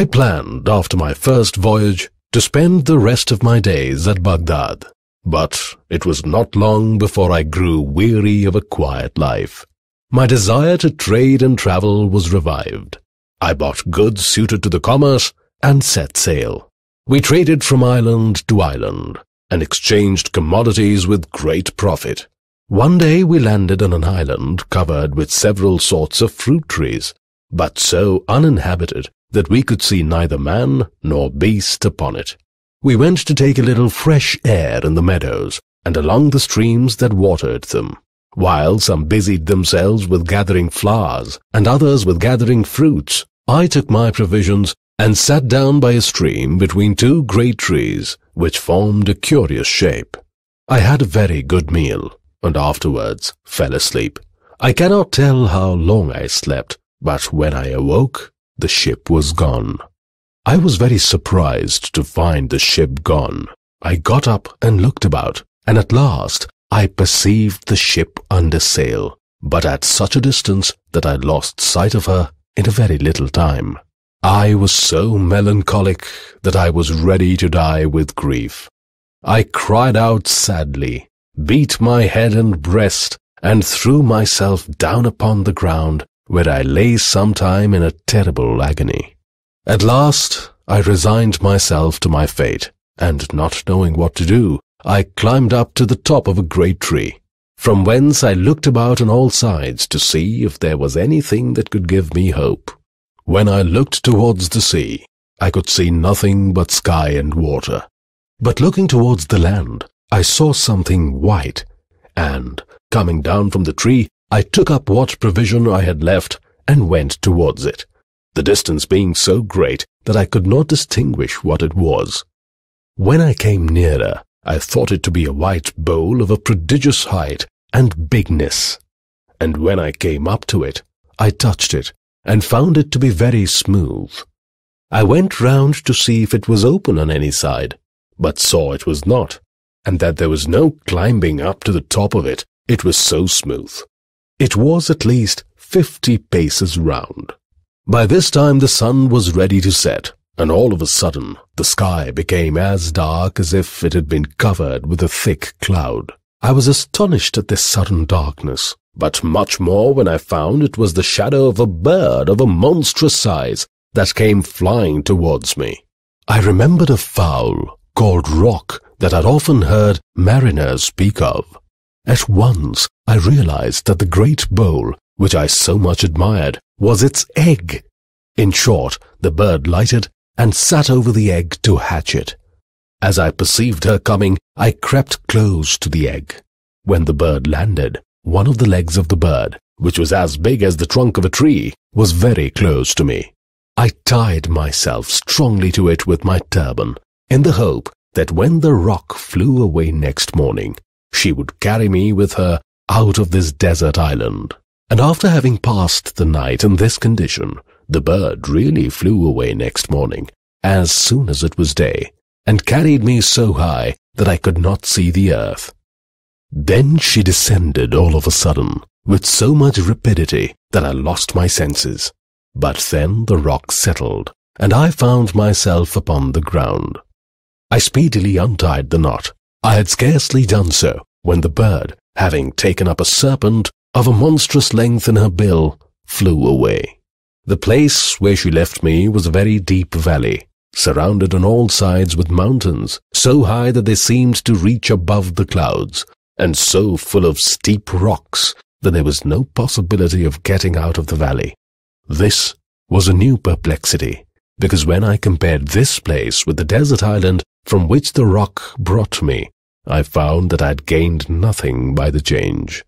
I planned, after my first voyage, to spend the rest of my days at Baghdad. But it was not long before I grew weary of a quiet life. My desire to trade and travel was revived. I bought goods suited to the commerce and set sail. We traded from island to island and exchanged commodities with great profit. One day we landed on an island covered with several sorts of fruit trees, but so uninhabited that we could see neither man nor beast upon it. We went to take a little fresh air in the meadows and along the streams that watered them, while some busied themselves with gathering flowers and others with gathering fruits. I took my provisions and sat down by a stream between two great trees which formed a curious shape. I had a very good meal and afterwards fell asleep. I cannot tell how long I slept, but when I awoke, the ship was gone. I was very surprised to find the ship gone. I got up and looked about, and at last I perceived the ship under sail, but at such a distance that I lost sight of her in a very little time. I was so melancholic that I was ready to die with grief. I cried out sadly, beat my head and breast, and threw myself down upon the ground where I lay some time in a terrible agony. At last I resigned myself to my fate, and not knowing what to do, I climbed up to the top of a great tree, from whence I looked about on all sides to see if there was anything that could give me hope. When I looked towards the sea, I could see nothing but sky and water. But looking towards the land, I saw something white, and, coming down from the tree, I took up what provision I had left and went towards it, the distance being so great that I could not distinguish what it was. When I came nearer, I thought it to be a white bowl of a prodigious height and bigness. And when I came up to it, I touched it and found it to be very smooth. I went round to see if it was open on any side, but saw it was not, and that there was no climbing up to the top of it, it was so smooth. It was at least fifty paces round. By this time the sun was ready to set, and all of a sudden the sky became as dark as if it had been covered with a thick cloud. I was astonished at this sudden darkness, but much more when I found it was the shadow of a bird of a monstrous size that came flying towards me. I remembered a fowl called rock that I'd often heard mariners speak of. At once I realized that the great bowl, which I so much admired, was its egg. In short, the bird lighted and sat over the egg to hatch it. As I perceived her coming, I crept close to the egg. When the bird landed, one of the legs of the bird, which was as big as the trunk of a tree, was very close to me. I tied myself strongly to it with my turban, in the hope that when the rock flew away next morning, she would carry me with her out of this desert island. And after having passed the night in this condition, the bird really flew away next morning, as soon as it was day, and carried me so high that I could not see the earth. Then she descended all of a sudden, with so much rapidity that I lost my senses. But then the rock settled, and I found myself upon the ground. I speedily untied the knot, I had scarcely done so when the bird, having taken up a serpent of a monstrous length in her bill, flew away. The place where she left me was a very deep valley, surrounded on all sides with mountains, so high that they seemed to reach above the clouds, and so full of steep rocks that there was no possibility of getting out of the valley. This was a new perplexity, because when I compared this place with the desert island from which the rock brought me, I found that I had gained nothing by the change.